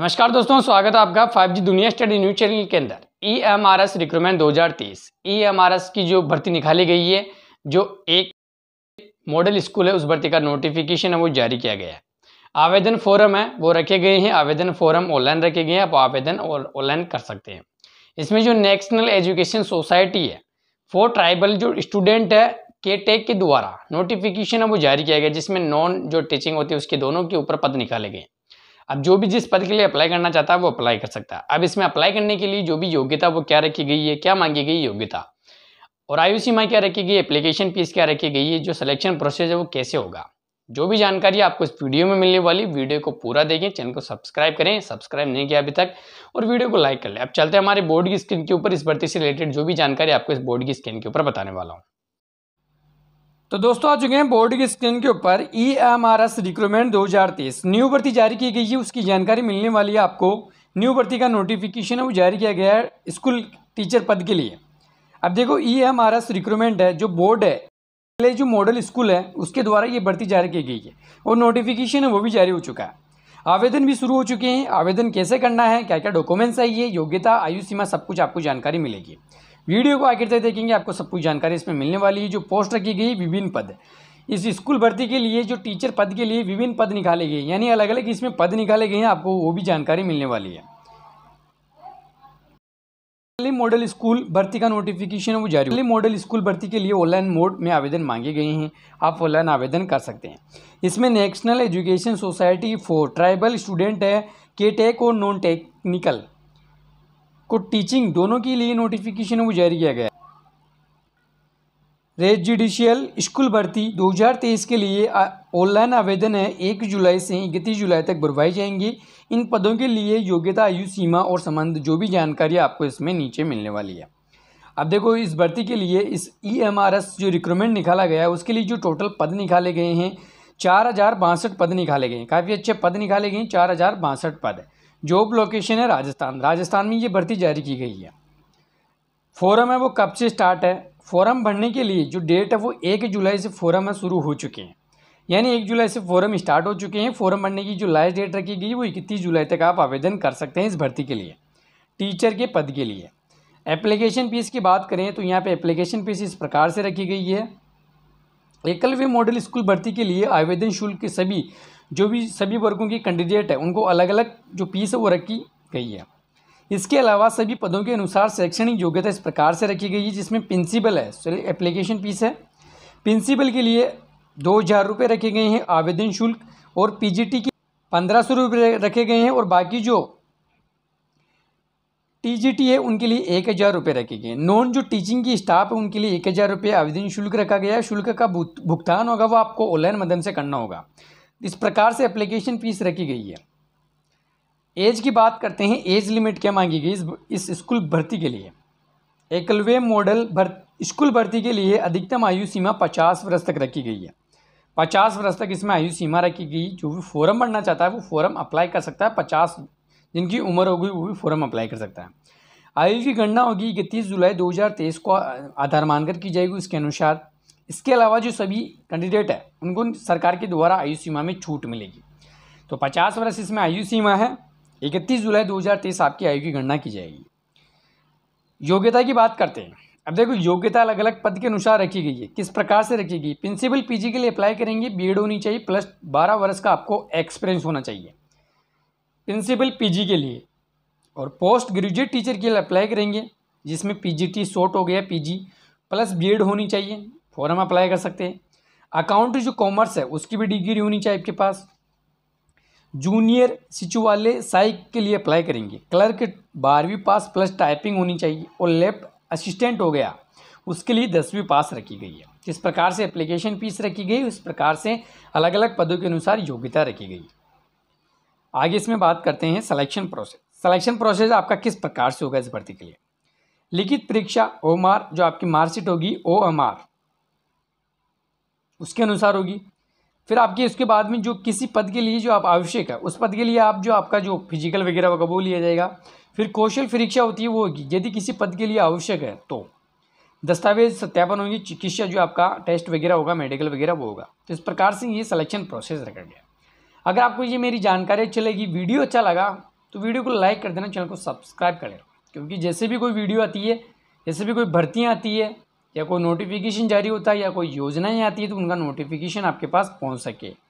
नमस्कार दोस्तों स्वागत है आपका 5G दुनिया स्टडी न्यूज चैनल के अंदर E M R S recruitment 2023 E M R S की जो भर्ती निकाली गई है जो एक मॉडल स्कूल है उस भर्ती का नोटिफिकेशन है वो जारी किया गया है आवेदन फॉरम है वो रखे गए हैं आवेदन फॉरम ऑनलाइन रखे गए हैं आप आवेदन ऑनलाइन कर सकते हैं इसमें जो नेशनल एजुकेशन सोसाइटी है फॉर ट्राइबल जो स्टूडेंट है के टेक e के द्वारा नोटिफिकेशन है वो जारी किया गया जिसमें नॉन जो टीचिंग होती है उसके दोनों के ऊपर पद निकाले गए हैं अब जो भी जिस पद के लिए अप्लाई करना चाहता है वो अप्लाई कर सकता है अब इसमें अप्लाई करने के लिए जो भी योग्यता वो क्या रखी गई है क्या मांगी गई योग्यता और आयु सीमा क्या रखी गई एप्लीकेशन फीस क्या रखी गई है जो सिलेक्शन प्रोसेस है वो कैसे होगा जो भी जानकारी आपको इस वीडियो में मिलने वाली वीडियो को पूरा देखें चैनल को सब्सक्राइब करें सब्सक्राइब नहीं किया अभी तक और वीडियो को लाइक कर लें अब चलते हैं हमारे बोर्ड की स्क्रीन के ऊपर इस भर्ती से रिलेटेड जो भी जानकारी आपको इस बोर्ड की स्क्रीन के ऊपर बताने वाला हूँ तो दोस्तों आ चुके हैं बोर्ड की स्क्रीन के ऊपर E M R S recruitment दो हज़ार तेईस न्यू भर्ती जारी की गई है उसकी जानकारी मिलने वाली है आपको न्यू भर्ती का नोटिफिकेशन है वो जारी किया गया है स्कूल टीचर पद के लिए अब देखो E M R S recruitment है जो बोर्ड है पहले जो मॉडल स्कूल है उसके द्वारा ये भर्ती जारी की गई है और नोटिफिकेशन है वो भी जारी हो चुका है आवेदन भी शुरू हो चुके हैं आवेदन कैसे करना है क्या क्या डॉक्यूमेंट्स चाहिए योग्यता आयु सीमा सब कुछ आपको जानकारी मिलेगी वीडियो को आखिर तक देखेंगे आपको सब कुछ जानकारी इसमें मिलने वाली है जो पोस्ट रखी गई विभिन्न पद इस स्कूल भर्ती के लिए जो टीचर पद के लिए विभिन्न पद निकाले गए यानी अलग अलग इसमें पद निकाले गए हैं आपको वो भी जानकारी मिलने वाली है मॉडल स्कूल भर्ती का नोटिफिकेशन वो जारी पहले मॉडल स्कूल भर्ती के लिए ऑनलाइन मोड में आवेदन मांगे गए हैं आप ऑनलाइन आवेदन कर सकते हैं इसमें national education society for tribal student है के टेक और नॉन टेक्निकल को टीचिंग दोनों के लिए नोटिफिकेशन वो जारी किया गया रेड जुडिशियल स्कूल भर्ती 2023 के लिए ऑनलाइन आवेदन है एक जुलाई से इकतीस जुलाई तक भरवाई जाएंगी इन पदों के लिए योग्यता आयु सीमा और संबंध जो भी जानकारी आपको इसमें नीचे मिलने वाली है अब देखो इस भर्ती के लिए इस ई e जो रिक्रूटमेंट निकाला गया है उसके लिए जो टोटल पद निकाले गए हैं चार हज़ार बासठ पद निकाले गए हैं काफ़ी अच्छे पद निकाले गए हैं चार हज़ार बासठ पद है जॉब लोकेशन है राजस्थान राजस्थान में ये भर्ती जारी की गई है फोरम है वो कब से स्टार्ट है फोरम भरने के लिए जो डेट है वो एक जुलाई से फोरम है शुरू हो चुके हैं यानी एक जुलाई से फोरम स्टार्ट हो चुके हैं फोरम भरने की जो लास्ट डेट रखी गई वो इकतीस जुलाई तक आप आवेदन कर सकते हैं इस भर्ती के लिए टीचर के पद के लिए एप्लीकेशन फीस की बात करें तो यहाँ पे एप्लीकेशन फीस इस प्रकार से रखी गई है एकलव्य मॉडल स्कूल भर्ती के लिए आवेदन शुल्क के सभी जो भी सभी वर्गों के कैंडिडेट है उनको अलग अलग जो पीस है वो रखी गई है इसके अलावा सभी पदों के अनुसार शैक्षणिक योग्यता इस प्रकार से रखी गई है जिसमें प्रिंसिपल है सॉरी एप्लीकेशन फीस है प्रिंसिपल के लिए दो हज़ार रुपये रखे गए हैं आवेदन शुल्क और पीजीटी के पंद्रह सौ रुपये रखे गए हैं और बाकी जो टीजीटी है उनके लिए एक हज़ार रुपये रखे गए नॉन जो टीचिंग की स्टाफ है उनके लिए एक हज़ार रुपये आवेदन शुल्क रखा गया है शुल्क का भुगतान होगा वो आपको ऑनलाइन माध्यम से करना होगा इस प्रकार से एप्लीकेशन फ़ीस रखी गई है एज की बात करते हैं एज लिमिट क्या मांगी गई इस स्कूल भर्ती के लिए एकलवे मॉडल भर स्कूल भर्ती के लिए अधिकतम आयु सीमा पचास वर्ष तक रखी गई है पचास वर्ष तक इसमें आयु सीमा रखी गई जो भी फॉर्म भरना चाहता है वो फॉर्म अप्लाई कर सकता है पचास जिनकी उम्र होगी वो भी फॉर्म अप्लाई कर सकता है आयु की गणना होगी इकतीस जुलाई 2023 को आधार मानकर की जाएगी उसके अनुसार इसके अलावा जो सभी कैंडिडेट है उनको सरकार के द्वारा आयु सीमा में छूट मिलेगी तो पचास वर्ष इसमें आयु सीमा है इकतीस जुलाई 2023 आपकी आयु की गणना की जाएगी योग्यता की बात करते हैं अब देखो योग्यता अलग अलग पद के अनुसार रखी गई है किस प्रकार से रखी गई प्रिंसिपल पीजी के लिए अप्लाई करेंगे बी होनी चाहिए प्लस बारह वर्ष का आपको एक्सपीरियंस होना चाहिए प्रिंसिपल पीजी के लिए और पोस्ट ग्रेजुएट टीचर के लिए अप्लाई करेंगे जिसमें पीजीटी शॉर्ट हो गया पीजी प्लस बी होनी चाहिए फॉरम अप्लाई कर सकते हैं अकाउंट जो कॉमर्स है उसकी भी डिग्री होनी चाहिए आपके पास जूनियर सिचू वाले साइक के लिए अप्लाई करेंगे क्लर्क बारहवीं पास प्लस टाइपिंग होनी चाहिए और लेफ्ट असिस्टेंट हो गया उसके लिए दसवीं पास रखी गई है जिस प्रकार से एप्लीकेशन फीस रखी गई उस प्रकार से अलग अलग पदों के अनुसार योग्यता रखी गई आगे इसमें बात करते हैं सलेक्शन प्रोसेस सलेक्शन प्रोसेस आपका किस प्रकार से होगा इस भर्ती के लिए लिखित परीक्षा ओ जो आपकी मार्कशीट होगी ओ एम आर उसके अनुसार होगी फिर आपकी उसके बाद में जो किसी पद के लिए जो आप आवश्यक है उस पद के लिए आप जो आपका जो फिजिकल वगैरह होगा वो लिया जाएगा फिर कौशल परीक्षा होती है वो होगी यदि किसी पद के लिए आवश्यक है तो दस्तावेज सत्यापन होगी चिकित्सा जो आपका टेस्ट वगैरह होगा मेडिकल वगैरह वो होगा तो इस प्रकार से ये सिलेक्शन प्रोसेस रखा गया अगर आपको ये मेरी जानकारी अच्छी लगी वीडियो अच्छा लगा तो वीडियो को लाइक कर देना चैनल को सब्सक्राइब कर लेना क्योंकि जैसे भी कोई वीडियो आती है जैसे भी कोई भर्तियाँ आती है या कोई नोटिफिकेशन जारी होता है या कोई योजनाएँ आती है तो उनका नोटिफिकेशन आपके पास पहुँच सके